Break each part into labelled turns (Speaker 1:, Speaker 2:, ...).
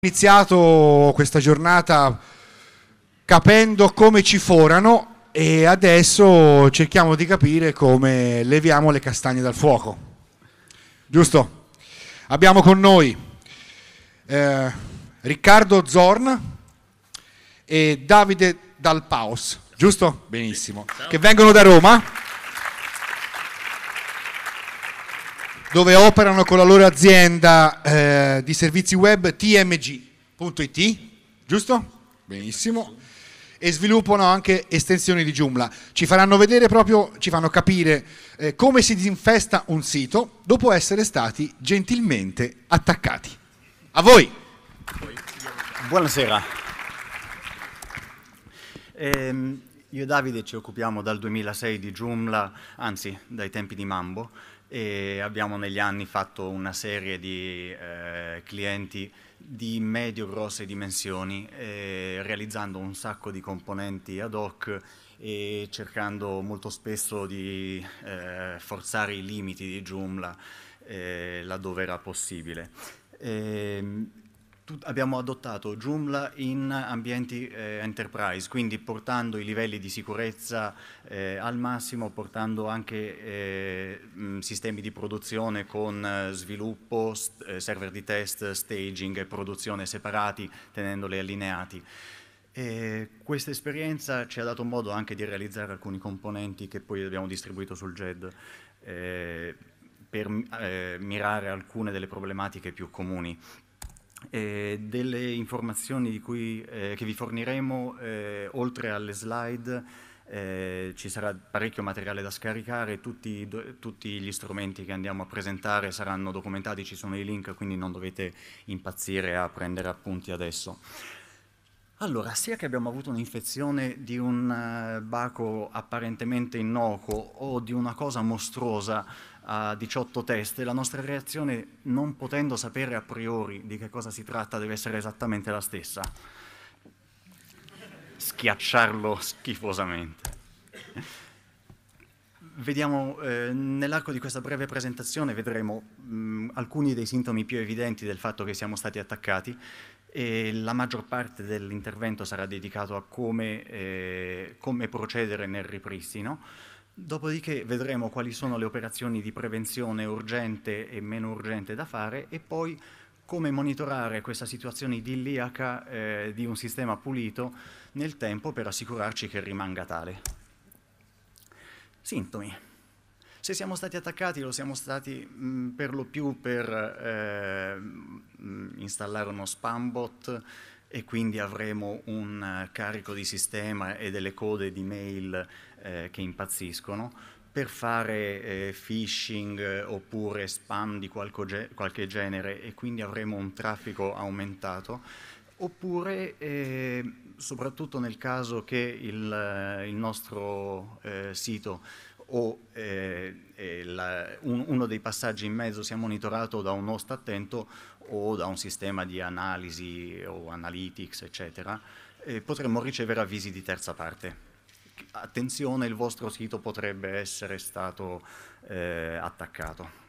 Speaker 1: iniziato questa giornata capendo come ci forano e adesso cerchiamo di capire come leviamo le castagne dal fuoco. Giusto? Abbiamo con noi eh, Riccardo Zorn e Davide Dalpaus, giusto? Benissimo. Che vengono da Roma. dove operano con la loro azienda eh, di servizi web tmg.it, giusto? Benissimo. E sviluppano anche estensioni di Joomla. Ci faranno vedere proprio, ci fanno capire eh, come si disinfesta un sito dopo essere stati gentilmente attaccati. A voi!
Speaker 2: Buonasera. Eh, io e Davide ci occupiamo dal 2006 di Joomla, anzi dai tempi di Mambo e abbiamo negli anni fatto una serie di eh, clienti di medio-grosse dimensioni, eh, realizzando un sacco di componenti ad hoc e cercando molto spesso di eh, forzare i limiti di Joomla eh, laddove era possibile. Ehm, abbiamo adottato Joomla in ambienti eh, enterprise, quindi portando i livelli di sicurezza eh, al massimo, portando anche eh, mh, sistemi di produzione con eh, sviluppo, eh, server di test, staging e produzione separati, tenendoli allineati. E questa esperienza ci ha dato modo anche di realizzare alcuni componenti che poi abbiamo distribuito sul JED eh, per mirare alcune delle problematiche più comuni eh, delle informazioni cui, eh, che vi forniremo, eh, oltre alle slide, eh, ci sarà parecchio materiale da scaricare, tutti, do, tutti, gli strumenti che andiamo a presentare saranno documentati, ci sono i link, quindi non dovete impazzire a prendere appunti adesso. Allora, sia che abbiamo avuto un'infezione di un eh, baco apparentemente innocuo o di una cosa mostruosa, a 18 teste, la nostra reazione, non potendo sapere a priori di che cosa si tratta, deve essere esattamente la stessa. Schiacciarlo schifosamente. Vediamo, eh, nell'arco di questa breve presentazione vedremo mh, mm, alcuni dei sintomi più evidenti del fatto che siamo stati attaccati e la maggior parte dell'intervento sarà dedicato a come, eh, come procedere nel ripristino. Dopodiché vedremo quali sono le operazioni di prevenzione urgente e meno urgente da fare e poi come monitorare questa situazione idilliaca eh, di un sistema pulito nel tempo per assicurarci che rimanga tale. Sintomi. Se siamo stati attaccati lo siamo stati mh, mm, per lo più per eh, mm, installare uno spam bot e quindi avremo un uh, carico di sistema e delle code di mail eh, che impazziscono per fare eh, phishing eh, oppure spam di qualche, qualche genere e quindi avremo un traffico aumentato oppure eh, soprattutto nel caso che il, eh, il nostro eh, sito o eh, la, un, uno dei passaggi in mezzo sia monitorato da un host attento o da un sistema di analisi o analytics eccetera, eh, potremmo ricevere avvisi di terza parte attenzione il vostro sito potrebbe essere stato eh, attaccato.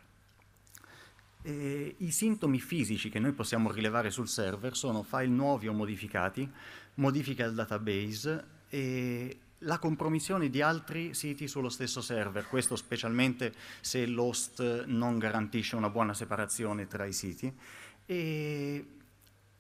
Speaker 2: E I sintomi fisici che noi possiamo rilevare sul server sono file nuovi o modificati, modifica al database e la compromissione di altri siti sullo stesso server, questo specialmente se l'host non garantisce una buona separazione tra i siti. E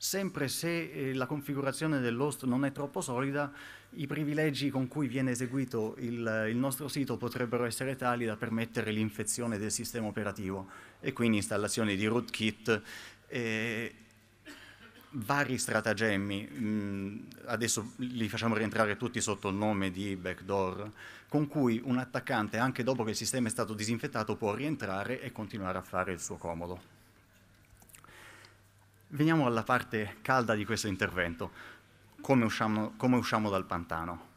Speaker 2: sempre se eh, la configurazione dell'host non è troppo solida, i privilegi con cui viene eseguito il, il, nostro sito potrebbero essere tali da permettere l'infezione del sistema operativo e quindi installazioni di rootkit. Eh, vari stratagemmi, mh, mm, adesso li facciamo rientrare tutti sotto il nome di backdoor, con cui un attaccante, anche dopo che il sistema è stato disinfettato, può rientrare e continuare a fare il suo comodo. Veniamo alla parte calda di questo intervento, come usciamo, come usciamo dal pantano.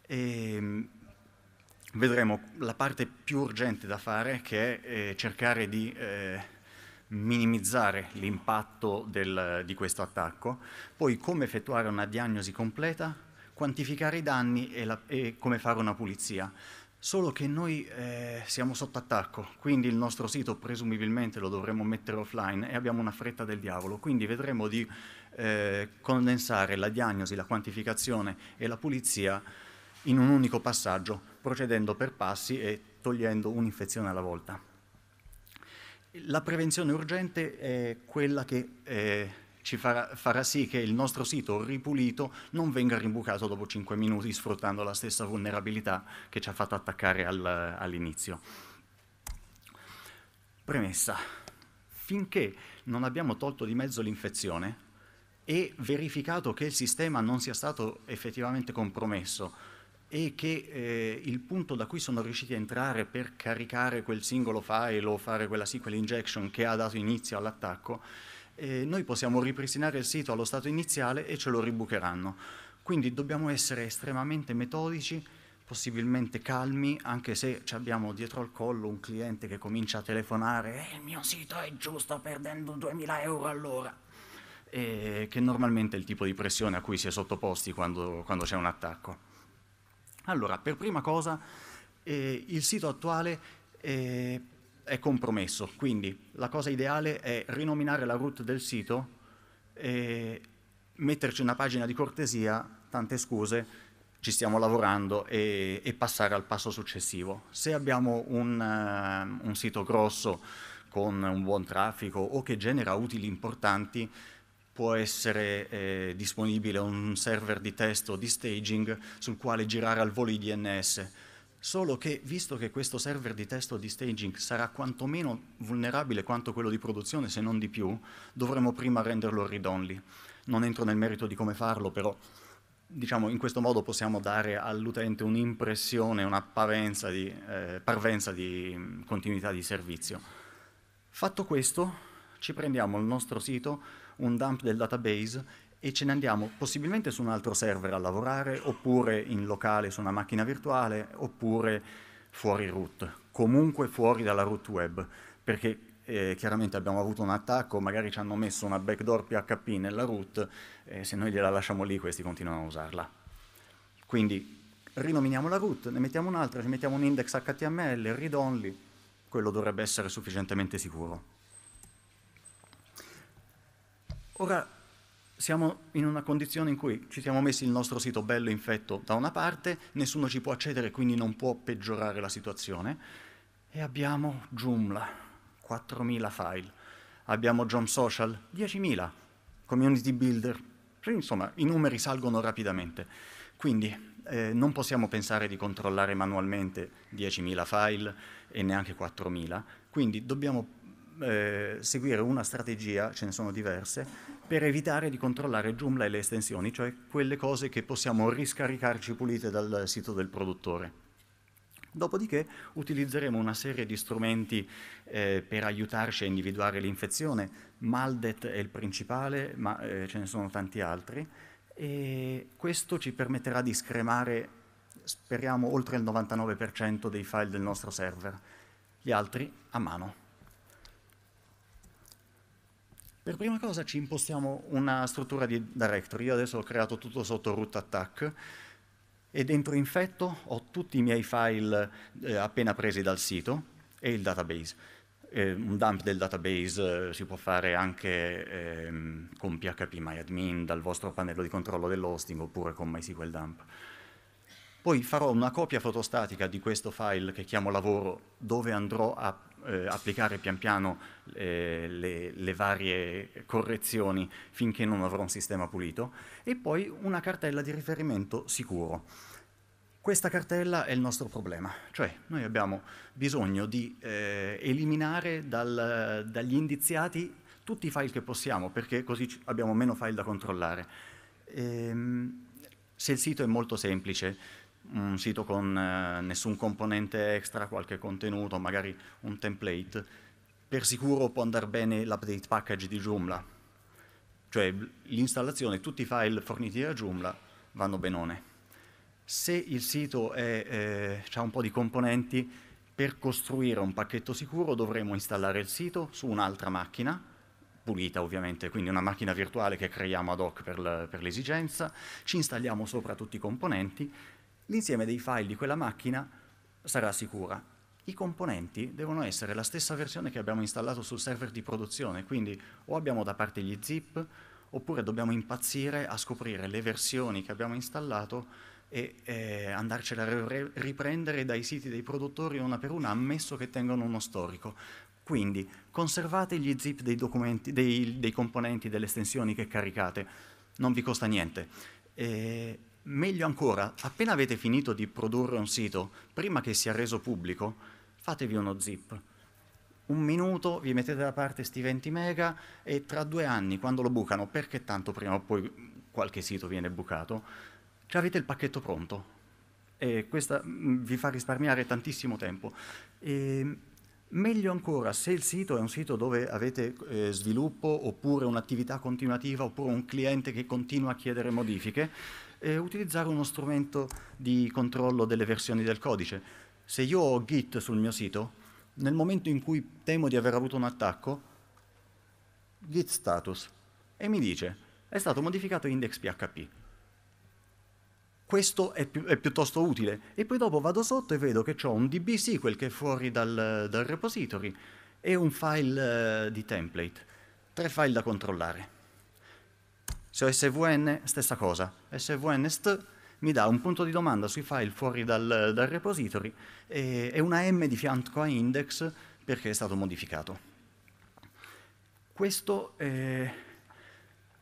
Speaker 2: E ehm, vedremo la parte più urgente da fare che è eh, cercare di eh, minimizzare l'impatto del, di questo attacco, poi come effettuare una diagnosi completa, quantificare i danni e, la, e come fare una pulizia. Solo che noi eh, siamo sotto attacco, quindi il nostro sito presumibilmente lo dovremo mettere offline e abbiamo una fretta del diavolo, quindi vedremo di eh, condensare la diagnosi, la quantificazione e la pulizia in un unico passaggio, procedendo per passi e togliendo un'infezione alla volta. La prevenzione urgente è quella che eh, ci farà, farà sì che il nostro sito ripulito non venga rimbucato dopo 5 minuti sfruttando la stessa vulnerabilità che ci ha fatto attaccare al, all'inizio. Premessa. Finché non abbiamo tolto di mezzo l'infezione e verificato che il sistema non sia stato effettivamente compromesso, e che eh, il punto da cui sono riusciti a entrare per caricare quel singolo file o fare quella SQL injection che ha dato inizio all'attacco eh, noi possiamo ripristinare il sito allo stato iniziale e ce lo ribucheranno. Quindi dobbiamo essere estremamente metodici, possibilmente calmi, anche se abbiamo dietro al collo un cliente che comincia a telefonare eh, il mio sito è giusto perdendo 2000 euro all'ora, eh, che normalmente è il tipo di pressione a cui si è sottoposti quando, quando c'è un attacco. Allora, per prima cosa, eh, il sito attuale è compromesso. Quindi la cosa ideale è rinominare la root del sito e metterci una pagina di cortesia, tante scuse, ci stiamo lavorando e, e passare al passo successivo. Se abbiamo un, uh, un sito grosso con un buon traffico o che genera utili importanti, può essere eh, disponibile un server di testo di staging sul quale girare al volo i DNS solo che visto che questo server di testo di staging sarà quantomeno vulnerabile quanto quello di produzione, se non di più, dovremo prima renderlo read-only. Non entro nel merito di come farlo, però diciamo in questo modo possiamo dare all'utente un'impressione, un'apparenza di, eh, parvenza di continuità di servizio. Fatto questo, ci prendiamo il nostro sito, un dump del database e ce ne andiamo possibilmente su un altro server a lavorare, oppure in locale su una macchina virtuale, oppure fuori root, comunque fuori dalla root web, perché eh, chiaramente abbiamo avuto un attacco, magari ci hanno messo una backdoor PHP nella root, eh, se noi gliela lasciamo lì questi continuano a usarla. Quindi rinominiamo la root, ne mettiamo un'altra, ci mettiamo un index HTML, read only, quello dovrebbe essere sufficientemente sicuro. Ora siamo in una condizione in cui ci siamo messi il nostro sito bello infetto da una parte, nessuno ci può accedere, quindi non può peggiorare la situazione, e abbiamo Joomla, 4.000 file, abbiamo Jom Social, 10.000, Community Builder, insomma i numeri salgono rapidamente. Quindi eh, non possiamo pensare di controllare manualmente 10.000 file e neanche 4.000, quindi dobbiamo eh, seguire una strategia, ce ne sono diverse, per evitare di controllare Joomla e le estensioni, cioè quelle cose che possiamo riscaricarci pulite dal sito del produttore. Dopodiché utilizzeremo una serie di strumenti eh, per aiutarci a individuare l'infezione. Maldet è il principale, ma eh, ce ne sono tanti altri. E questo ci permetterà di scremare, speriamo, oltre il 99% dei file del nostro server, gli altri a mano. Per prima cosa ci impostiamo una struttura di directory, io adesso ho creato tutto sotto root attack e dentro infetto ho tutti i miei file eh, appena presi dal sito e il database. Eh, un dump del database eh, si può fare anche ehm, con PHP MyAdmin dal vostro pannello di controllo dell'hosting oppure con MySQL dump. Poi farò una copia fotostatica di questo file che chiamo lavoro dove andrò a eh, applicare pian piano eh, le, le, varie correzioni finché non avrò un sistema pulito e poi una cartella di riferimento sicuro. Questa cartella è il nostro problema, cioè noi abbiamo bisogno di eh, eliminare dal, dagli indiziati tutti i file che possiamo perché così abbiamo meno file da controllare. Ehm, se il sito è molto semplice, un sito con eh, nessun componente extra, qualche contenuto, magari un template, per sicuro può andare bene l'update package di Joomla. Cioè l'installazione, tutti i file forniti da Joomla vanno benone. Se il sito eh, ha un po' di componenti, per costruire un pacchetto sicuro dovremo installare il sito su un'altra macchina, pulita ovviamente, quindi una macchina virtuale che creiamo ad hoc per l'esigenza, ci installiamo sopra tutti i componenti l'insieme dei file di quella macchina sarà sicura. I componenti devono essere la stessa versione che abbiamo installato sul server di produzione, quindi o abbiamo da parte gli zip, oppure dobbiamo impazzire a scoprire le versioni che abbiamo installato e eh, andarcela a riprendere dai siti dei produttori una per una, ammesso che tengano uno storico. Quindi conservate gli zip dei, dei, dei componenti, delle estensioni che caricate, non vi costa niente. E eh, Meglio ancora, appena avete finito di produrre un sito, prima che sia reso pubblico, fatevi uno zip. Un minuto, vi mettete da parte sti 20 mega e tra due anni, quando lo bucano, perché tanto prima o poi qualche sito viene bucato, avete il pacchetto pronto. E questa mm, vi fa risparmiare tantissimo tempo. E Meglio ancora, se il sito è un sito dove avete eh, sviluppo oppure un'attività continuativa oppure un cliente che continua a chiedere modifiche, eh, utilizzare uno strumento di controllo delle versioni del codice. Se io ho Git sul mio sito, nel momento in cui temo di aver avuto un attacco, Git status e mi dice è stato modificato index.php. Questo è, pi- è piuttosto utile. E poi dopo vado sotto e vedo che ho un DB SQL che è fuori dal, dal repository e un file eh, di template. Tre file da controllare. Se ho cioè, svn, stessa cosa. svn st mi dà un punto di domanda sui file fuori dal, dal repository e, e, una m di fianco a index perché è stato modificato. Questo eh,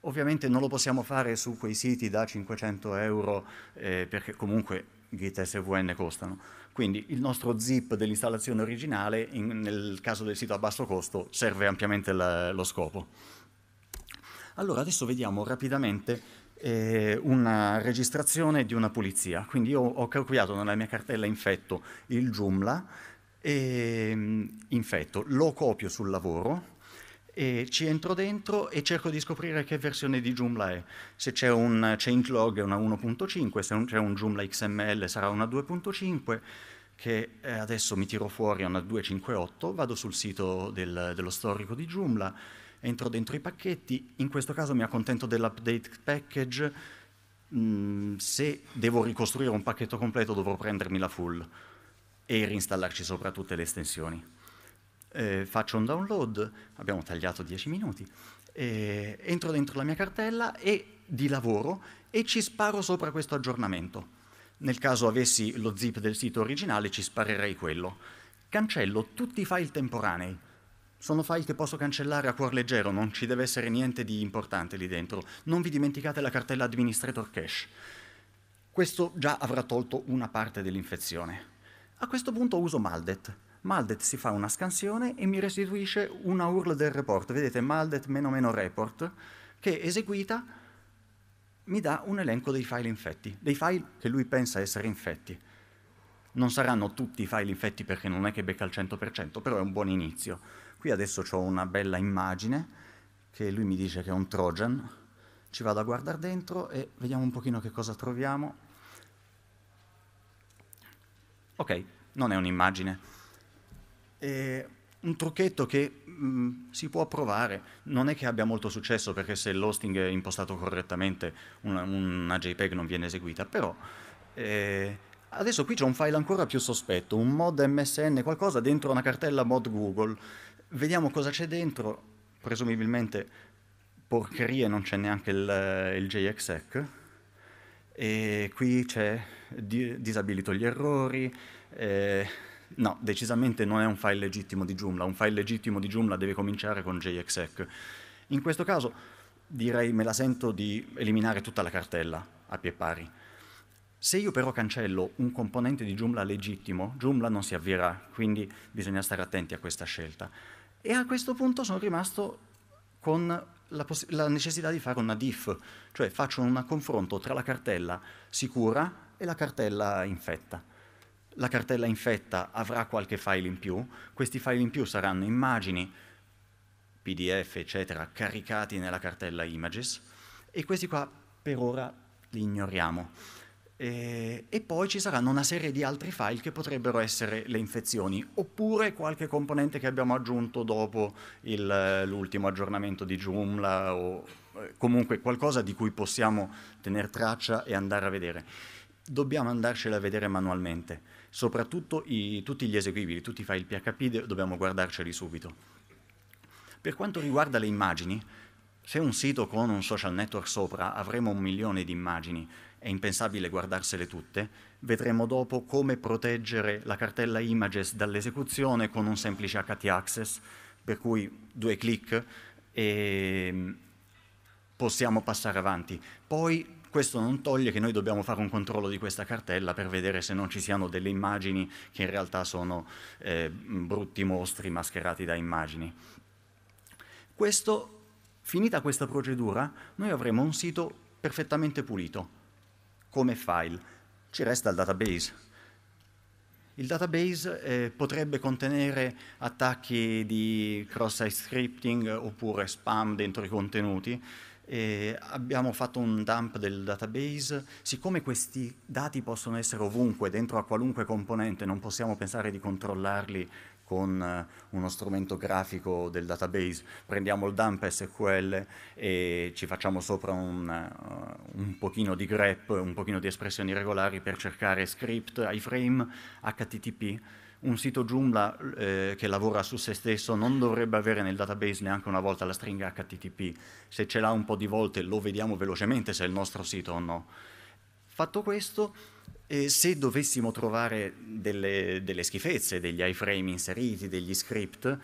Speaker 2: ovviamente non lo possiamo fare su quei siti da 500 euro eh, perché comunque Git e SVN costano. Quindi il nostro zip dell'installazione originale, in, nel caso del sito a basso costo, serve ampiamente la, lo scopo. Allora, adesso vediamo rapidamente eh, una registrazione di una pulizia. Quindi io ho calcolato nella mia cartella infetto il Joomla, e, ehm, infetto, lo copio sul lavoro, ci entro dentro e cerco di scoprire che versione di Joomla è. Se c'è un changelog è una 1.5, se c'è un Joomla XML sarà una 2.5 che eh, adesso mi tiro fuori una 2.58, vado sul sito del, dello storico di Joomla entro dentro i pacchetti, in questo caso mi accontento dell'update package, mm, se devo ricostruire un pacchetto completo dovrò prendermi la full e reinstallarci sopra tutte le estensioni. Eh, faccio un download, abbiamo tagliato 10 minuti, eh, entro dentro la mia cartella e di lavoro e ci sparo sopra questo aggiornamento. Nel caso avessi lo zip del sito originale ci sparerei quello. Cancello tutti i file temporanei, sono file che posso cancellare a cuor leggero, non ci deve essere niente di importante lì dentro. Non vi dimenticate la cartella administrator cache. Questo già avrà tolto una parte dell'infezione. A questo punto uso maldet. Maldet si fa una scansione e mi restituisce una URL del report. Vedete, maldet-report, che eseguita mi dà un elenco dei file infetti, dei file che lui pensa essere infetti. Non saranno tutti i file infetti perché non è che becca al 100%, però è un buon inizio Qui adesso ho una bella immagine che lui mi dice che è un Trojan, ci vado a guardare dentro e vediamo un pochino che cosa troviamo. Ok, non è un'immagine. È un trucchetto che mh, mm, si può provare, non è che abbia molto successo perché se l'hosting è impostato correttamente una, una JPEG non viene eseguita, però eh, adesso qui c'è un file ancora più sospetto, un mod MSN, qualcosa dentro una cartella mod Google Vediamo cosa c'è dentro, presumibilmente porcherie, non c'è neanche il, il JXEC, e qui c'è di, disabilito gli errori, eh, no, decisamente non è un file legittimo di Joomla, un file legittimo di Joomla deve cominciare con JXEC. In questo caso direi me la sento di eliminare tutta la cartella a pie pari. Se io però cancello un componente di Joomla legittimo, Joomla non si avvierà, quindi bisogna stare attenti a questa scelta. E a questo punto sono rimasto con la, poss- la necessità di fare una diff, cioè faccio un confronto tra la cartella sicura e la cartella infetta. La cartella infetta avrà qualche file in più, questi file in più saranno immagini, PDF, eccetera, caricati nella cartella images e questi qua per ora li ignoriamo e, eh, e, poi ci saranno una serie di altri file che potrebbero essere le infezioni oppure qualche componente che abbiamo aggiunto dopo il, l'ultimo aggiornamento di Joomla o eh, comunque qualcosa di cui possiamo tenere traccia e andare a vedere. Dobbiamo andarcela a vedere manualmente, soprattutto i, tutti gli eseguibili, tutti i file PHP dobbiamo guardarceli subito. Per quanto riguarda le immagini, se un sito con un social network sopra avremo un milione di immagini, è impensabile guardarsele tutte, vedremo dopo come proteggere la cartella images dall'esecuzione con un semplice htaccess, per cui due clic e mm, possiamo passare avanti. Poi questo non toglie che noi dobbiamo fare un controllo di questa cartella per vedere se non ci siano delle immagini che in realtà sono eh, mm, brutti mostri mascherati da immagini. Questo, finita questa procedura, noi avremo un sito perfettamente pulito, come file. Ci resta il database. Il database eh, potrebbe contenere attacchi di cross-site scripting oppure spam dentro i contenuti. Eh, abbiamo fatto un dump del database. Siccome questi dati possono essere ovunque, dentro a qualunque componente, non possiamo pensare di controllarli con eh, uno strumento grafico del database, prendiamo il dump SQL e ci facciamo sopra un, eh, un pochino di grep, un pochino di espressioni regolari per cercare script, iframe, HTTP un sito Joomla eh, che lavora su se stesso non dovrebbe avere nel database neanche una volta la stringa HTTP. Se ce l'ha un po' di volte lo vediamo velocemente se è il nostro sito o no. Fatto questo, e se dovessimo trovare delle, delle schifezze, degli iframe inseriti, degli script,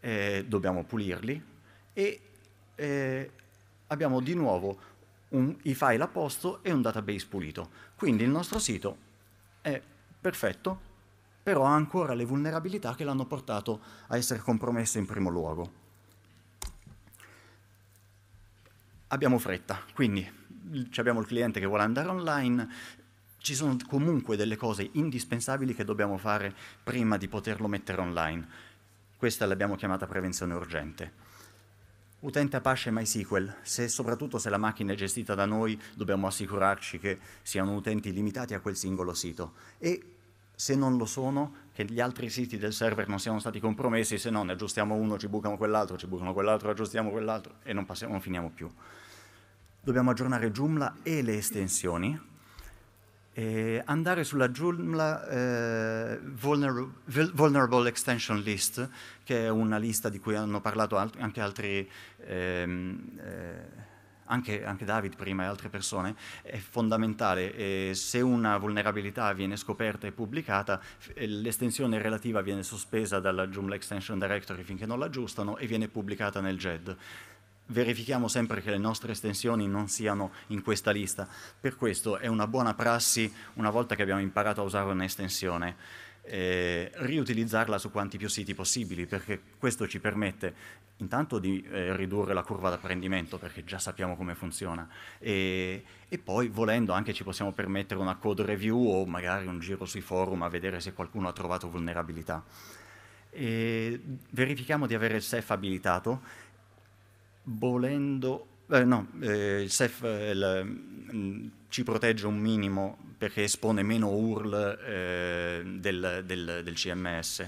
Speaker 2: eh, dobbiamo pulirli e eh, abbiamo di nuovo un, i file a posto e un database pulito. Quindi il nostro sito è perfetto, però ha ancora le vulnerabilità che l'hanno portato a essere compromesso in primo luogo. Abbiamo fretta, quindi abbiamo il cliente che vuole andare online, ci sono comunque delle cose indispensabili che dobbiamo fare prima di poterlo mettere online. Questa l'abbiamo chiamata prevenzione urgente. Utente Apache MySQL, se, soprattutto se la macchina è gestita da noi, dobbiamo assicurarci che siano utenti limitati a quel singolo sito. E se non lo sono, che gli altri siti del server non siano stati compromessi, se no ne aggiustiamo uno, ci bucano quell'altro, ci bucano quell'altro, aggiustiamo quell'altro e non, passiamo, non finiamo più. Dobbiamo aggiornare Joomla e le estensioni, eh, andare sulla Joomla eh, vulnerable, vulnerable, Extension List, che è una lista di cui hanno parlato alt anche altri, ehm, eh, anche, anche, David prima e altre persone, è fondamentale. E se una vulnerabilità viene scoperta e pubblicata, eh, l'estensione relativa viene sospesa dalla Joomla Extension Directory finché non l'aggiustano e viene pubblicata nel JED verifichiamo sempre che le nostre estensioni non siano in questa lista. Per questo è una buona prassi, una volta che abbiamo imparato a usare un'estensione, eh, riutilizzarla su quanti più siti possibili, perché questo ci permette intanto di eh, ridurre la curva d'apprendimento, perché già sappiamo come funziona, e, e, poi volendo anche ci possiamo permettere una code review o magari un giro sui forum a vedere se qualcuno ha trovato vulnerabilità. E verifichiamo di avere il SEF abilitato volendo... Eh, no, eh, il SEF eh, il, mm, ci protegge un minimo perché espone meno URL eh, del, del, del, CMS.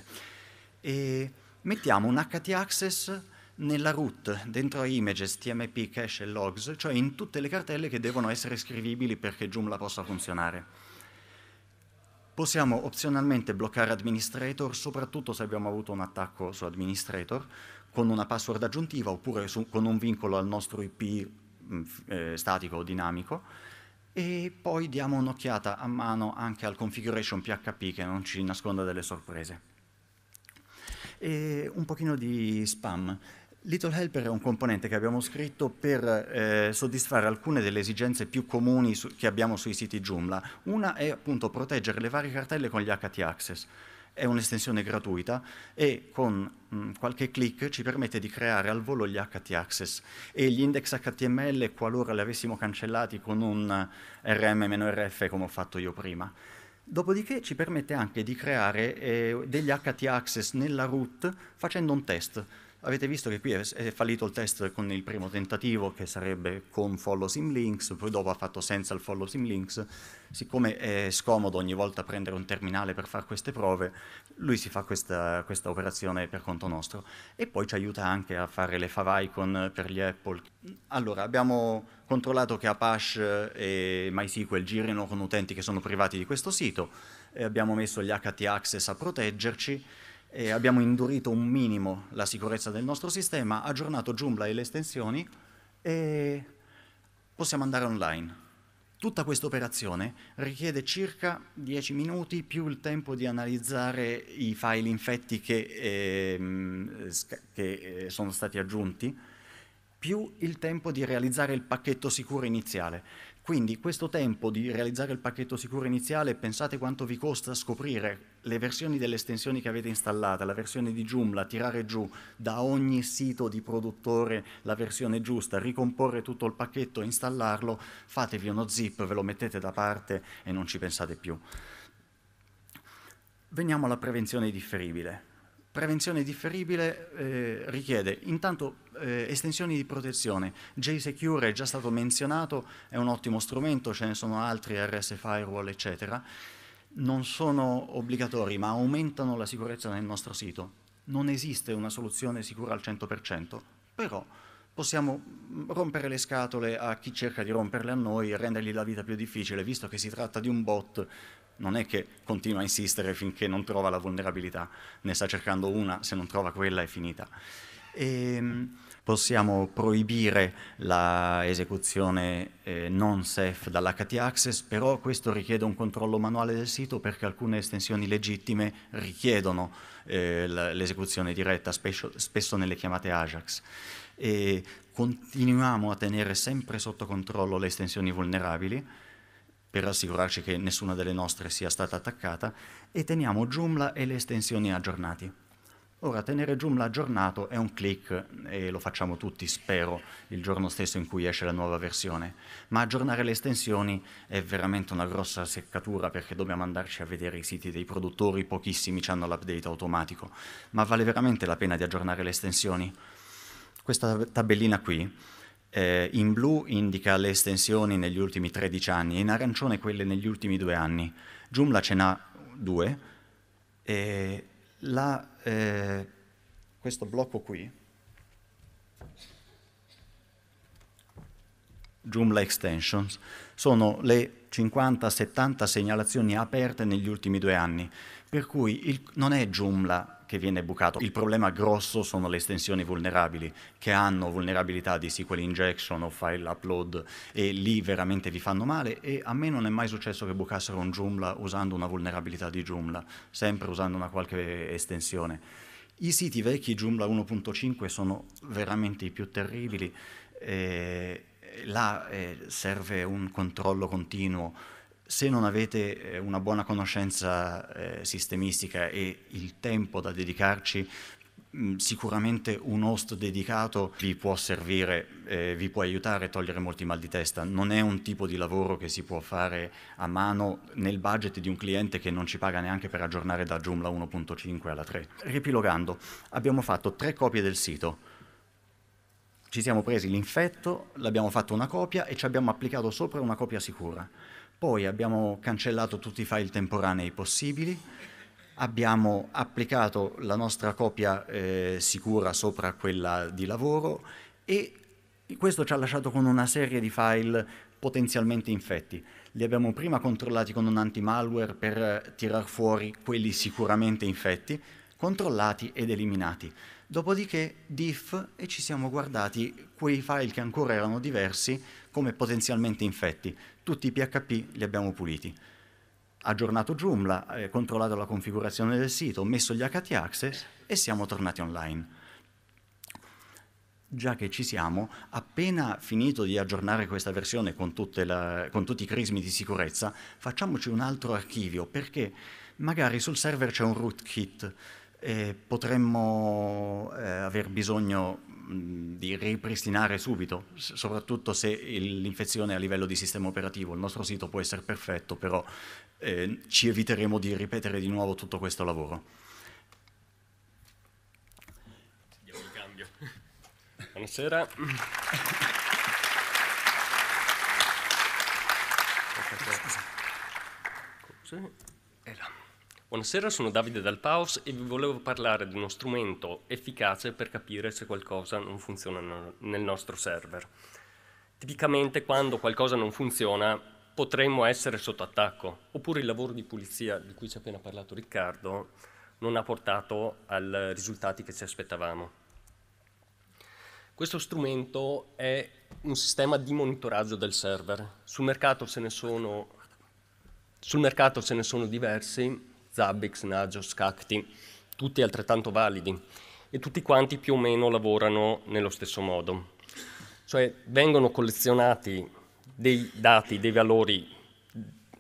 Speaker 2: E mettiamo un htaccess nella root, dentro a images, tmp, cache e logs, cioè in tutte le cartelle che devono essere scrivibili perché Joomla possa funzionare. Possiamo opzionalmente bloccare administrator, soprattutto se abbiamo avuto un attacco su administrator, con una password aggiuntiva oppure su, con un vincolo al nostro IP mm, eh, statico o dinamico e poi diamo un'occhiata a mano anche al configuration PHP che non ci nasconda delle sorprese. E un pochino di spam. Little Helper è un componente che abbiamo scritto per eh, soddisfare alcune delle esigenze più comuni su, che abbiamo sui siti Joomla. Una è appunto proteggere le varie cartelle con gli HT-access è un'estensione gratuita e con mh, mm, qualche clic ci permette di creare al volo gli htaccess e gli index HTML qualora li avessimo cancellati con un rm-rf come ho fatto io prima. Dopodiché ci permette anche di creare eh, degli htaccess nella root facendo un test. Avete visto che qui è fallito il test con il primo tentativo che sarebbe con follow sim links, poi dopo ha fatto senza il follow sim links. Siccome è scomodo ogni volta prendere un terminale per fare queste prove, lui si fa questa, questa operazione per conto nostro e poi ci aiuta anche a fare le fav icon per gli Apple. Allora, abbiamo controllato che Apache e MySQL girino con utenti che sono privati di questo sito, abbiamo messo gli HT access a proteggerci e abbiamo indurito un minimo la sicurezza del nostro sistema, aggiornato Joomla e le estensioni e possiamo andare online. Tutta questa operazione richiede circa 10 minuti più il tempo di analizzare i file infetti che, ehm, eh, che sono stati aggiunti, più il tempo di realizzare il pacchetto sicuro iniziale. Quindi questo tempo di realizzare il pacchetto sicuro iniziale, pensate quanto vi costa scoprire le versioni delle estensioni che avete installate, la versione di Joomla, tirare giù da ogni sito di produttore la versione giusta, ricomporre tutto il pacchetto, installarlo, fatevi uno zip, ve lo mettete da parte e non ci pensate più. Veniamo alla prevenzione differibile. Prevenzione differibile eh, richiede intanto eh, estensioni di protezione. JSecure è già stato menzionato, è un ottimo strumento, ce ne sono altri, RS Firewall, eccetera. Non sono obbligatori, ma aumentano la sicurezza nel nostro sito. Non esiste una soluzione sicura al 100%, però possiamo mm, rompere le scatole a chi cerca di romperle a noi e rendergli la vita più difficile, visto che si tratta di un bot non è che continua a insistere finché non trova la vulnerabilità, ne sta cercando una, se non trova quella è finita. E ehm, possiamo proibire l'esecuzione eh, non safe dall'HT access, però questo richiede un controllo manuale del sito perché alcune estensioni legittime richiedono eh, l'esecuzione diretta, spesso, spesso nelle chiamate Ajax. E continuiamo a tenere sempre sotto controllo le estensioni vulnerabili per assicurarci che nessuna delle nostre sia stata attaccata e teniamo Joomla e le estensioni aggiornati. Ora, tenere Joomla aggiornato è un click e lo facciamo tutti, spero, il giorno stesso in cui esce la nuova versione, ma aggiornare le estensioni è veramente una grossa seccatura perché dobbiamo andarci a vedere i siti dei produttori, pochissimi hanno l'update automatico, ma vale veramente la pena di aggiornare le estensioni? Questa tabellina qui eh, in blu indica le estensioni negli ultimi 13 anni, in arancione quelle negli ultimi due anni. Joomla ce n'ha due. E la, eh, questo blocco qui, Joomla Extensions, sono le 50-70 segnalazioni aperte negli ultimi due anni, per cui il, non è Joomla che viene bucato. Il problema grosso sono le estensioni vulnerabili che hanno vulnerabilità di SQL injection o file upload e lì veramente vi fanno male e a me non è mai successo che bucassero un Joomla usando una vulnerabilità di Joomla, sempre usando una qualche estensione. I siti vecchi Joomla 1.5 sono veramente i più terribili, eh, là eh, serve un controllo continuo se non avete eh, una buona conoscenza eh, sistemistica e il tempo da dedicarci, mm, sicuramente un host dedicato vi può servire, eh, vi può aiutare a togliere molti mal di testa. Non è un tipo di lavoro che si può fare a mano nel budget di un cliente che non ci paga neanche per aggiornare da Joomla 1.5 alla 3. Ripilogando, abbiamo fatto tre copie del sito ci siamo presi l'infetto, l'abbiamo fatto una copia e ci abbiamo applicato sopra una copia sicura. Poi abbiamo cancellato tutti i file temporanei possibili, abbiamo applicato la nostra copia eh, sicura sopra quella di lavoro e questo ci ha lasciato con una serie di file potenzialmente infetti. Li abbiamo prima controllati con un anti-malware per eh, tirar fuori quelli sicuramente infetti, controllati ed eliminati. Dopodiché diff e ci siamo guardati quei file che ancora erano diversi come potenzialmente infetti. Tutti i PHP li abbiamo puliti. Aggiornato Joomla, eh, controllato la configurazione del sito, messo gli HT access e siamo tornati online. Già che ci siamo, appena finito di aggiornare questa versione con, la, con tutti i crismi di sicurezza, facciamoci un altro archivio perché magari sul server c'è un rootkit eh, potremmo eh, aver bisogno di ripristinare subito, soprattutto se l'infezione è a livello di sistema operativo. Il nostro sito può essere perfetto, però eh, ci eviteremo di ripetere di nuovo tutto questo lavoro.
Speaker 3: Buonasera. Scusa. Così. E là. Buonasera, sono Davide Dal Paus e vi volevo parlare di uno strumento efficace per capire se qualcosa non funziona nel nostro server. Tipicamente quando qualcosa non funziona potremmo essere sotto attacco, oppure il lavoro di pulizia di cui ci ha appena parlato Riccardo non ha portato ai risultati che ci aspettavamo. Questo strumento è un sistema di monitoraggio del server. Sul mercato ce ne sono, se ne sono diversi, Zabbix, Nagios, Scacti, tutti altrettanto validi e tutti quanti più o meno lavorano nello stesso modo. Cioè vengono collezionati dei dati, dei valori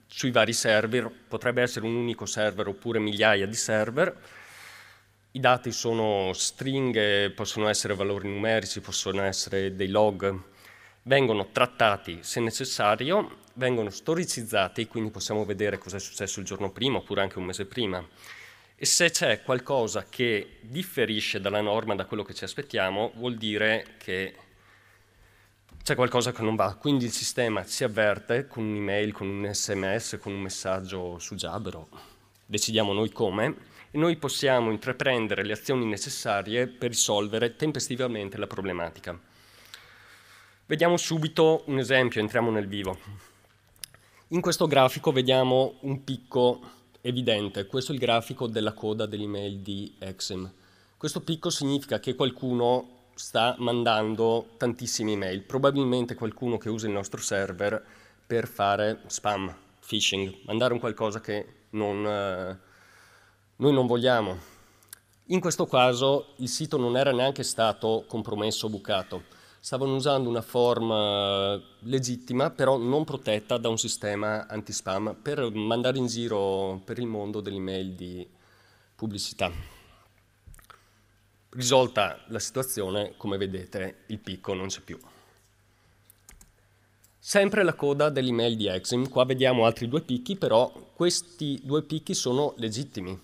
Speaker 3: sui vari server, potrebbe essere un unico server oppure migliaia di server, i dati sono stringhe, possono essere valori numerici, possono essere dei log, vengono trattati se necessario vengono storicizzati, quindi possiamo vedere cosa è successo il giorno prima oppure anche un mese prima. E se c'è qualcosa che differisce dalla norma, da quello che ci aspettiamo, vuol dire che c'è qualcosa che non va. Quindi il sistema ci avverte con un'email, con un sms, con un messaggio su Jabber, decidiamo noi come, e noi possiamo intraprendere le azioni necessarie per risolvere tempestivamente la problematica. Vediamo subito un esempio, entriamo nel vivo. In questo grafico vediamo un picco evidente, questo è il grafico della coda dell'email di Exim. Questo picco significa che qualcuno sta mandando tantissime email, probabilmente qualcuno che usa il nostro server per fare spam, phishing, mandare un qualcosa che non, eh, noi non vogliamo. In questo caso il sito non era neanche stato compromesso o bucato, stavano usando una forma legittima, però non protetta da un sistema anti-spam, per mandare in giro per il mondo delle email di pubblicità. Risolta la situazione, come vedete, il picco non c'è più. Sempre la coda dell'email di Exim, qua vediamo altri due picchi, però questi due picchi sono legittimi.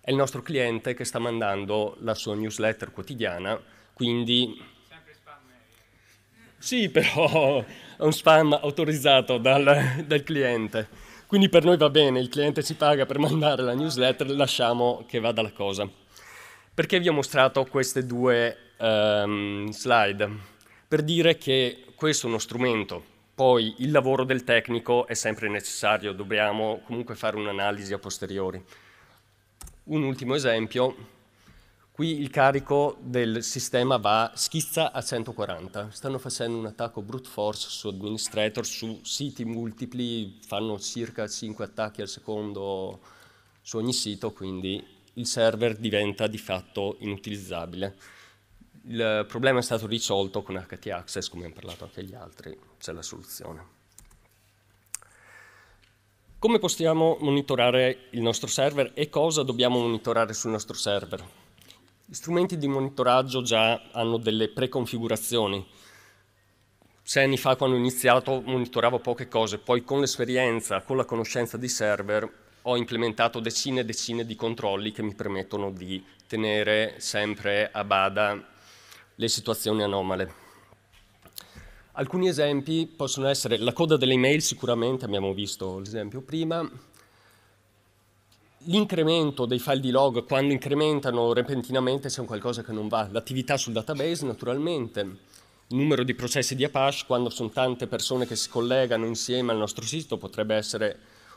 Speaker 3: È il nostro cliente che sta mandando la sua newsletter quotidiana, quindi sì, però è un spam autorizzato dal, dal cliente. Quindi per noi va bene, il cliente ci paga per mandare la newsletter, lasciamo che vada la cosa. Perché vi ho mostrato queste due um, slide? Per dire che questo è uno strumento, poi il lavoro del tecnico è sempre necessario, dobbiamo comunque fare un'analisi a posteriori. Un ultimo esempio Qui il carico del sistema va schizza a 140. Stanno facendo un attacco brute force su administrator, su siti multipli, fanno circa 5 attacchi al secondo su ogni sito, quindi il server diventa di fatto inutilizzabile. Il problema è stato risolto con HT Access, come hanno parlato anche gli altri, c'è la soluzione. Come possiamo monitorare il nostro server e cosa dobbiamo monitorare sul nostro server? Gli strumenti di monitoraggio già hanno delle preconfigurazioni. Sei anni fa quando ho iniziato monitoravo poche cose, poi con l'esperienza, con la conoscenza di server, ho implementato decine e decine di controlli che mi permettono di tenere sempre a bada le situazioni anomale. Alcuni esempi possono essere la coda delle email, sicuramente abbiamo visto l'esempio prima, L'incremento dei file di log, quando incrementano repentinamente, c'è un qualcosa che non va. L'attività sul database, naturalmente, il numero di processi di Apache, quando sono tante persone che si collegano insieme al nostro sito, potrebbe essere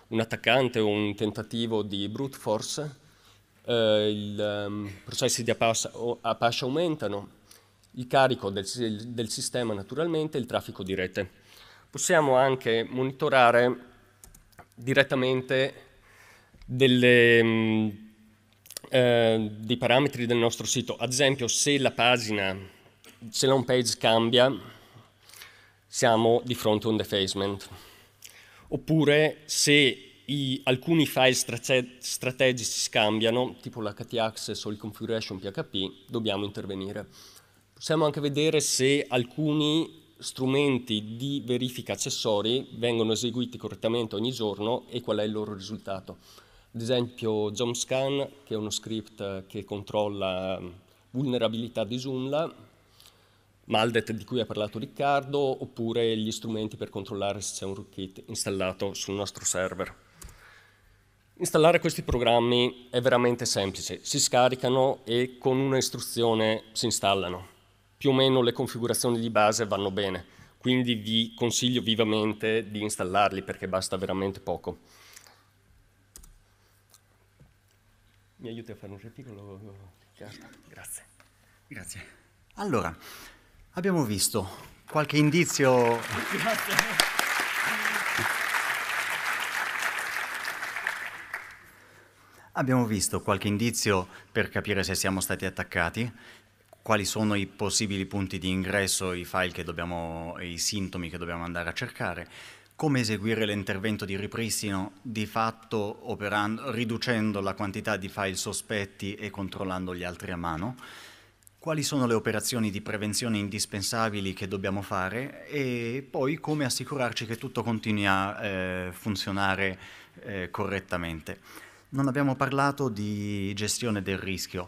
Speaker 3: un attaccante o un tentativo di brute force. Eh, I um, ehm, processi di Apache, Apache, aumentano, il carico del, del sistema naturalmente e il traffico di rete. Possiamo anche monitorare direttamente delle, mm, eh, dei parametri del nostro sito. Ad esempio, se la pagina, se la home page cambia, siamo di fronte a un defacement. Oppure se i, alcuni file strate strategici scambiano, tipo l'HT-access o il configuration PHP, dobbiamo intervenire. Possiamo anche vedere se alcuni strumenti di verifica accessori vengono eseguiti correttamente ogni giorno e qual è il loro risultato ad esempio JumpScan, che è uno script che controlla mm, vulnerabilità di Joomla, Maldet di cui ha parlato Riccardo, oppure gli strumenti per controllare se c'è un rootkit installato sul nostro server. Installare questi programmi è veramente semplice, si scaricano e con una istruzione si installano. Più o meno le configurazioni di base vanno bene, quindi vi consiglio vivamente di installarli perché basta veramente poco. mi aiuti a fare un reticolo? Certo. Grazie. Grazie.
Speaker 2: Allora, abbiamo visto qualche indizio... Grazie. Abbiamo visto qualche indizio per capire se siamo stati attaccati, quali sono i possibili punti di ingresso, i file che dobbiamo, i sintomi che dobbiamo andare a cercare. Come eseguire l'intervento di ripristino di fatto operando, riducendo la quantità di file sospetti e controllando gli altri a mano? Quali sono le operazioni di prevenzione indispensabili che dobbiamo fare e poi come assicurarci che tutto continui a eh, funzionare eh, correttamente? Non abbiamo parlato di gestione del rischio.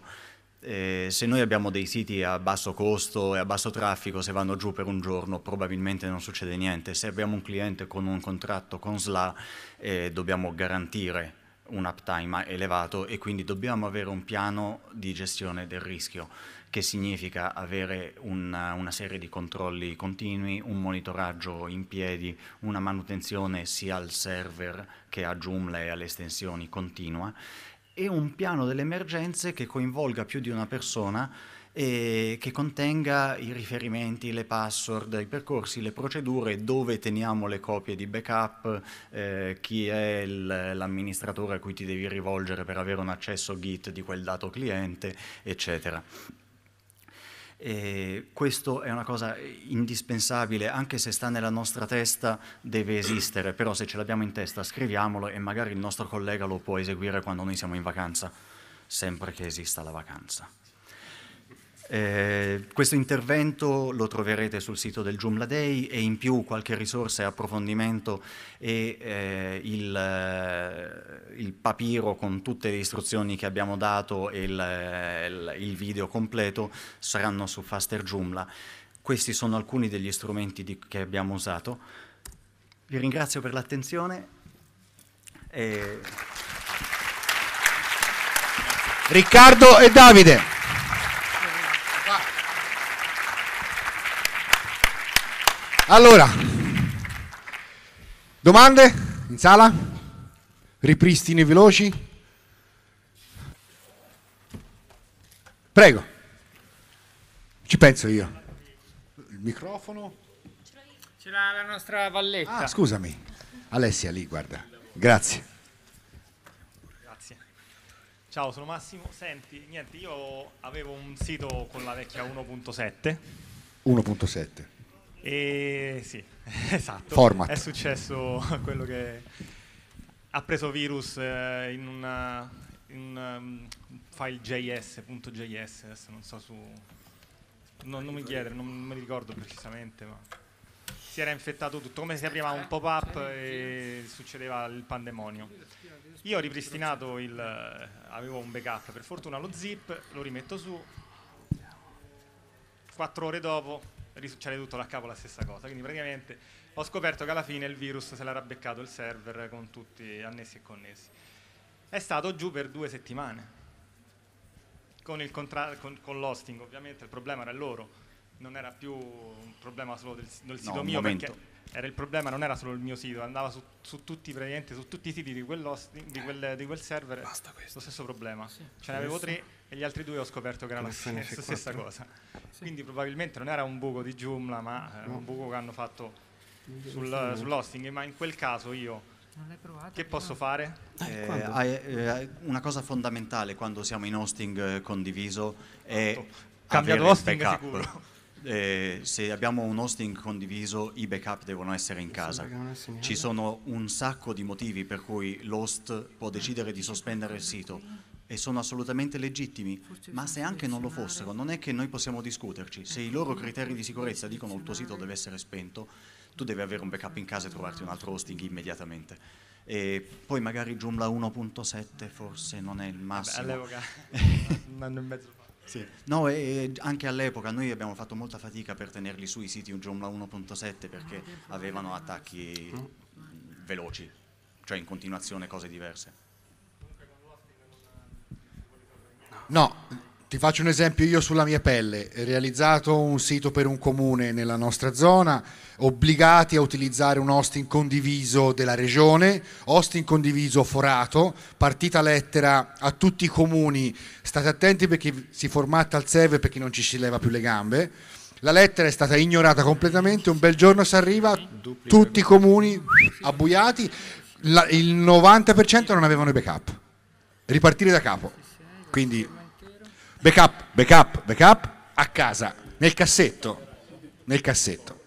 Speaker 2: Eh, se noi abbiamo dei siti a basso costo e a basso traffico, se vanno giù per un giorno probabilmente non succede niente. Se abbiamo un cliente con un contratto con SLA, eh, dobbiamo garantire un uptime elevato e quindi dobbiamo avere un piano di gestione del rischio, che significa avere una, una serie di controlli continui, un monitoraggio in piedi, una manutenzione sia al server che a Joomla e alle estensioni continua e un piano delle emergenze che coinvolga più di una persona e che contenga i riferimenti, le password, i percorsi, le procedure, dove teniamo le copie di backup, eh, chi è l'amministratore a cui ti devi rivolgere per avere un accesso Git di quel dato cliente, eccetera. E questo è una cosa indispensabile, anche se sta nella nostra testa deve esistere, però se ce l'abbiamo in testa scriviamolo e magari il nostro collega lo può eseguire quando noi siamo in vacanza, sempre che esista la vacanza. Eh, questo intervento lo troverete sul sito del Joomla Day e in più qualche risorsa e approfondimento e eh, il, eh, il, papiro con tutte le istruzioni che abbiamo dato e il, eh, il, il video completo saranno su Faster Joomla. Questi sono alcuni degli strumenti di, che abbiamo usato. Vi ringrazio per l'attenzione. E... Riccardo e Davide.
Speaker 1: Allora, domande in sala? Ripristini veloci? Prego. Ci penso io. Il microfono. C'era la nostra valletta. Ah, scusami. Alessia lì, guarda. Grazie.
Speaker 4: Ciao, sono Massimo. Senti, niente, io avevo un sito con la vecchia 1.7.
Speaker 1: 1.7.
Speaker 4: E sì, esatto. Format. È successo quello che ha preso virus eh, in, una, in una, um, file js.js, adesso non so su... Non, non mi chiedere, non mi ricordo precisamente, ma si era infettato tutto, come si apriva un pop-up e succedeva il pandemonio. Io ho ripristinato il... Eh, avevo un backup, per fortuna lo zip, lo rimetto su, quattro ore dopo ci tutto da capo la stessa cosa. Quindi praticamente ho scoperto che alla fine il virus se l'era beccato il server con tutti annessi e connessi. È stato giù per due settimane. Con, con, con l'hosting ovviamente il problema era loro, non era più un problema solo del, del sito no, mio. Perché era il problema non era solo il mio sito, andava su, su tutti, su tutti i siti di, di, eh. quel, di quel, server. Basta questo. Lo stesso problema. Sì. Ce ne avevo tre e gli altri due ho scoperto che erano la stessa cosa. Sì. Quindi probabilmente non era un buco di Joomla, ma eh, no. un buco che hanno fatto sul, sull'hosting. Ma in quel caso io... Che posso fare? Eh, eh,
Speaker 2: eh, una cosa fondamentale quando siamo in hosting condiviso è... Esatto. Cambiato hosting backup. sicuro. eh, se abbiamo un hosting condiviso i backup devono essere in casa. Ci sono un sacco di motivi per cui l'host può decidere di sospendere il sito e sono assolutamente legittimi, ma se anche non lo fossero non è che noi possiamo discuterci. Se i loro criteri di sicurezza dicono il tuo sito deve essere spento, tu devi avere un backup in casa e trovarti un altro hosting immediatamente. E poi magari Joomla 1.7 forse non è il massimo. Beh, all'epoca
Speaker 4: un anno e mezzo sì.
Speaker 2: No, e, anche all'epoca noi abbiamo fatto molta fatica per tenerli sui siti un Joomla 1.7 perché ah, avevano attacchi mm. veloci, cioè in continuazione cose diverse.
Speaker 1: No, ti faccio un esempio io sulla mia pelle, realizzato un sito per un comune nella nostra zona, obbligati a utilizzare un hosting condiviso della regione, hosting condiviso forato, partita lettera a tutti i comuni, state attenti perché si formatta al server perché non ci si leva più le gambe, la lettera è stata ignorata completamente, un bel giorno si arriva, tutti i comuni abbuiati, il 90% non avevano i backup, ripartire da capo. Quindi Backup, backup, backup a casa, nel cassetto, nel cassetto.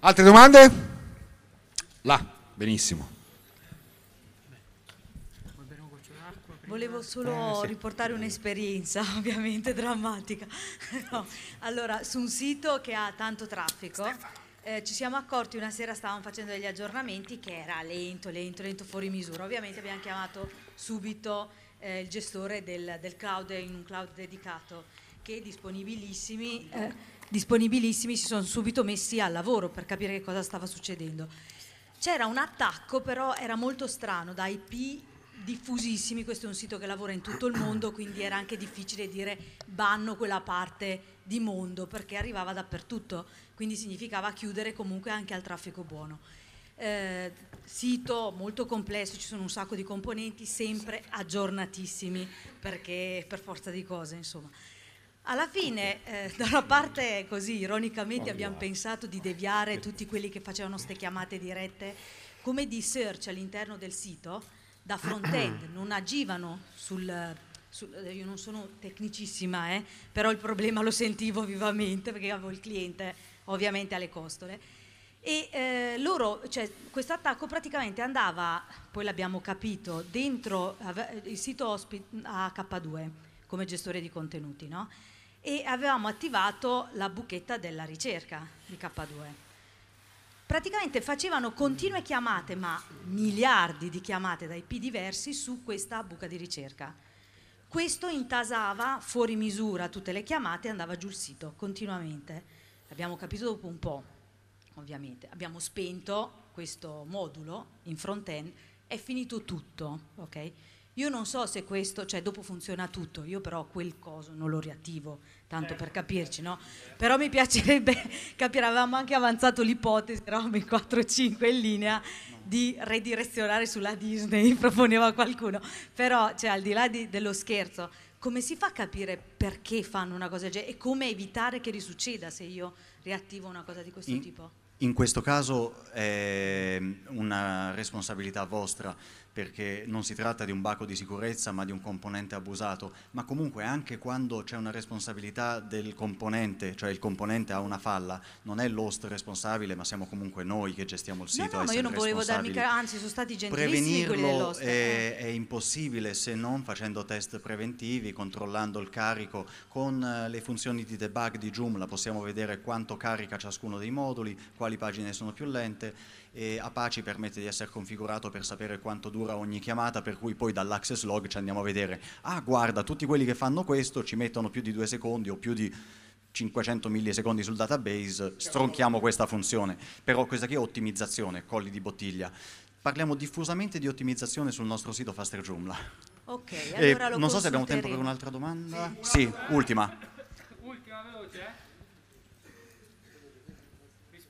Speaker 1: Altre domande? Là, benissimo.
Speaker 5: Volevo solo eh, riportare un'esperienza ovviamente drammatica. No. Allora, su un sito che ha tanto traffico, eh, ci siamo accorti una sera stavamo facendo degli aggiornamenti che era lento, lento, lento, fuori misura. Ovviamente abbiamo chiamato subito eh, il gestore del, del, cloud in un cloud dedicato che disponibilissimi, eh, disponibilissimi si sono subito messi al lavoro per capire che cosa stava succedendo. C'era un attacco però era molto strano da IP diffusissimi, questo è un sito che lavora in tutto il mondo, quindi era anche difficile dire banno quella parte di mondo perché arrivava dappertutto, quindi significava chiudere comunque anche al traffico buono. Eh, sito molto complesso, ci sono un sacco di componenti, sempre aggiornatissimi, perché per forza di cose, insomma. Alla fine, eh, da una parte così ironicamente abbiamo pensato di deviare tutti quelli che facevano queste chiamate dirette come di search all'interno del sito da front-end, non agivano sul, sul... Eh, io non sono tecnicissima, eh, però il problema lo sentivo vivamente perché avevo il cliente ovviamente alle costole e eh, loro, cioè, questo attacco praticamente andava, poi l'abbiamo capito, dentro il sito AH2 come gestore di contenuti, no? E avevamo attivato la buchetta della ricerca di K2. Praticamente facevano continue chiamate, ma miliardi di chiamate da IP diversi su questa buca di ricerca. Questo intasava fuori misura tutte le chiamate e andava giù il sito continuamente. L'abbiamo capito dopo un po' ovviamente. Abbiamo spento questo modulo in front-end, è finito tutto, ok? Io non so se questo, cioè dopo funziona tutto, io però quel coso non lo riattivo, tanto eh, per eh, capirci, eh, no? Però mi piacerebbe capire, avevamo anche avanzato l'ipotesi, eravamo in 4-5 in linea, di redirezionare sulla Disney, proponeva qualcuno. Però, cioè, al di là di, dello scherzo, come si fa a capire perché fanno una cosa del genere e come evitare che risucceda se io riattivo una cosa di questo in, tipo?
Speaker 2: In questo caso è una responsabilità vostra perché non si tratta di un baco di sicurezza ma di un componente abusato, ma comunque anche quando c'è una responsabilità del componente, cioè il componente ha una falla, non è l'host responsabile ma siamo comunque noi che gestiamo il sito. No, no ma io non volevo darmi,
Speaker 5: anzi sono stati gentilissimi quelli dell'host.
Speaker 2: Eh. È, è impossibile se non facendo test preventivi, controllando il carico, con eh, le funzioni di debug di Joomla possiamo vedere quanto carica ciascuno dei moduli, quali pagine sono più lente e Apache permette di essere configurato per sapere quanto dura ogni chiamata, per cui poi dall'access log ci andiamo a vedere, ah guarda, tutti quelli che fanno questo ci mettono più di due secondi o più di 500 millisecondi sul database, stronchiamo questa funzione. Però questa qui è ottimizzazione, colli di bottiglia. Parliamo diffusamente di ottimizzazione sul nostro sito Faster Joomla.
Speaker 5: Ok,
Speaker 3: eh, allora eh, Non so se abbiamo tempo per un'altra domanda. Sì, ultima.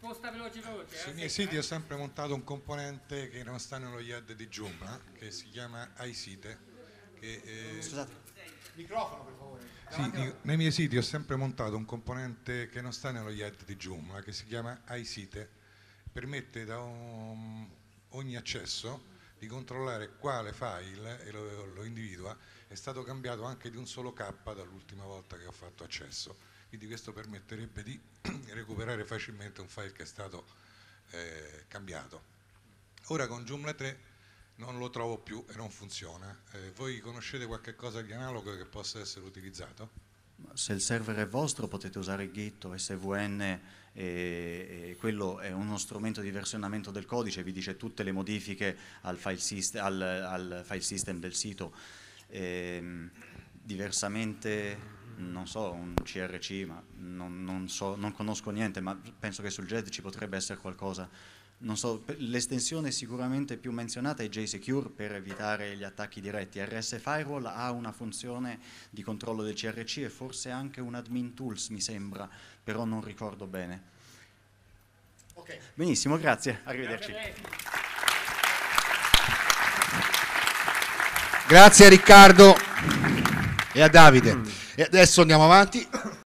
Speaker 3: risposta veloce veloce. Sui eh, miei siti ho
Speaker 1: sempre montato un componente che non sta nello YAD di Joomla, che si chiama iSite. Che, eh, Scusate. Microfono per favore. sì, a... nei miei siti ho sempre montato un componente che non sta nello YAD di Joomla, che si chiama iSite. Permette da un, ogni accesso di controllare quale file, e lo, lo individua, è stato cambiato anche di un solo K dall'ultima volta che ho fatto accesso quindi questo permetterebbe di recuperare facilmente un file che è stato eh, cambiato. Ora con Joomla 3 non lo trovo più e non funziona. Eh, voi conoscete qualche cosa di analogo che possa essere utilizzato?
Speaker 2: Se il server è vostro potete usare Git o SVN, e, eh, e quello è uno strumento di versionamento del codice, vi dice tutte le modifiche al file, syst al, al file system del sito. E, ehm, diversamente non so, un CRC, ma non, non, so, non conosco niente, ma penso che sul JET ci potrebbe essere qualcosa. So, l'estensione sicuramente più menzionata è JSecure per evitare gli attacchi diretti. RS Firewall ha una funzione di controllo del CRC e forse anche un admin tools, mi sembra, però non ricordo bene. Okay. Benissimo, grazie, arrivederci.
Speaker 1: Grazie Riccardo e a Davide. Mm. E adesso andiamo avanti.